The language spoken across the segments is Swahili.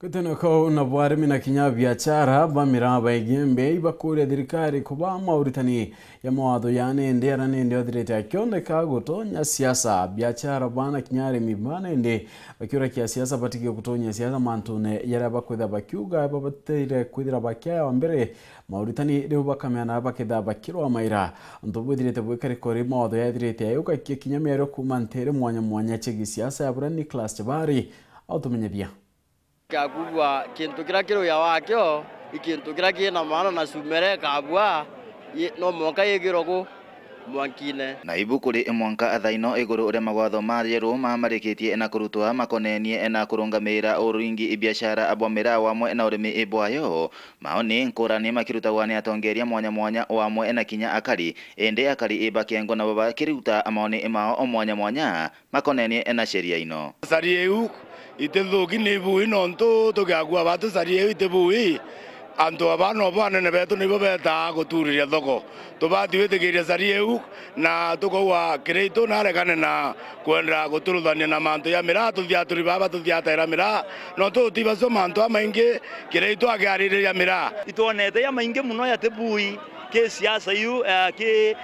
kateneko nabo arimi na kinyabiachara bamira baegembe bakure thirikari kuba mauritani ya mawatho ya nende ara nende othirite akioneka gutonya siasa biachara bana kinyarimi banende kia siasa batigie gutonya siasa mantune yaria bakwitha bakiuga babatire kwithira bakiayawa mbere mauritani riu bakamena bakitha bakirwa maira ntu bwithirite bwikarikori mawatho yathirite ayukakie kinya mierio kuma ntere mwanya mwanya chegi siasa ya yabura Nicholas Chebari autumenyethia ngakugua kintu kiria kiruya wakio ikintu kiria kina maana na sumere kabua no mwaka igirogå mwankine na ibu kuri mwanka athaino iguru uria magwatho marieru mamarikitie na kurutwa makonenie na kurungamira uringi ibiashara wa wamwe na urimi ibwayo mao ni nkurani makirutagwa ni atongeria mwanya mwanya wamwe na kinya akari akali akari kengo na baba kiruta maoni o mwanya mwanya makonenie na sheria ino sari iteluki niibui nontu tukiakua batu sarie itibui antu abano banene betu nibo betaa guturiria thoko tubati witikiria sarieu na tukowa kireitu naregane na kwenda guturuthania na mantu ya mira tuthia turi baba tuthia tera mira no tu tibacio mantu amaingi kireitu agiaririria mira itwonete ya maingi muno ya tibui ki siasa iyu uh, eh,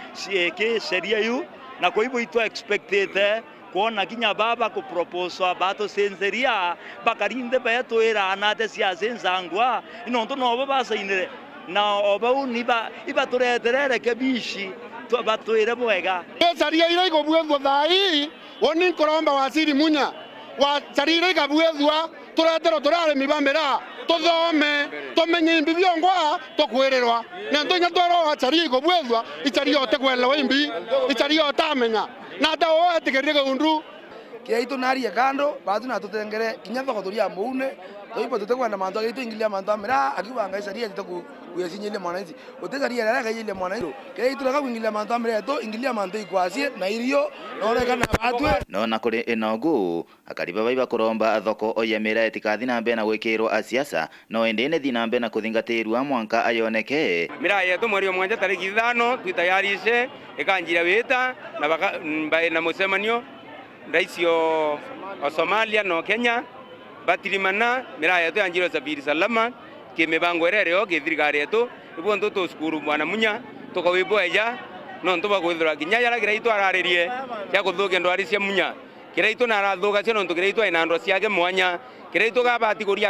ki, eh, sheria iyu na kwa hivyo itwa expectete kuona kinya baba bato senzeria bakarinde betwiranate ino ndo no baba sainere na obau niba ibatureterere kebishi batwire bwega igo igobwethwa thai oni koromba waciri munya wacariire igabwethwa turetero turarimi bamera tuthome tumenye imbi byongwa tukwirerwa nento inya twero wacaria igobwethwa icaria ote kwelewa imbi icaria otamenya na hata wote katika kiai tu naria kando batu na tutengere kinya thoko turia muune toipo tutekwenda mantu agitu ingilia mantu amira akiwa ngai saria jitoku uyacinyilie mwananchi utigaria rera kaiyilie mwananchi kiai tu rakakwingilia mantu amira tu ingilia mantu ikwasie na irio kana batwe na kuri inongu akariba baiba kuromba thoko oyemira etikathi na mbere na gwikirwo asiasa no indi ni thina mbere na kuthingatirwa mwanka ayoneke mira yetu mweri mwanja tariki ithano twitayarishe ikanjira wita na baka, mm, mbae na musemanio rais o, o Somalia na Kenya batirimana miraha yetu yanjire usafiri salama ke mibango irereo oge thirikari yetu ndo to skuru bwana munya eja no ndo bagwithira ginya yara kira itu araririe ya kuthukia ndo cia munya kira itu narathuka cio ndo kira itu ina ndo siage mwanya kira itu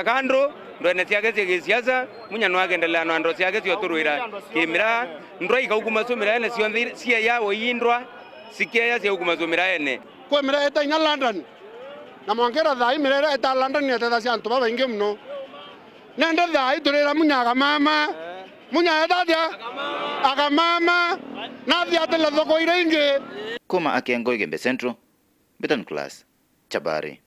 kandro ndo ne ciake cia siasa munya no agendelea no ndo siage cio turwira kimira ndwa ikauku macumira ene cionthe cia yawo indwa cikiaya cia uku macumira ene kwä mä re inya london na mwangera thai mä re london nä tetha cia antå ba baingä må nende thai turira rä ra munyaga mama munya ethatia agamama nathiatele thoko ira ingä kuma akiangoige mbecentro bitan class chabari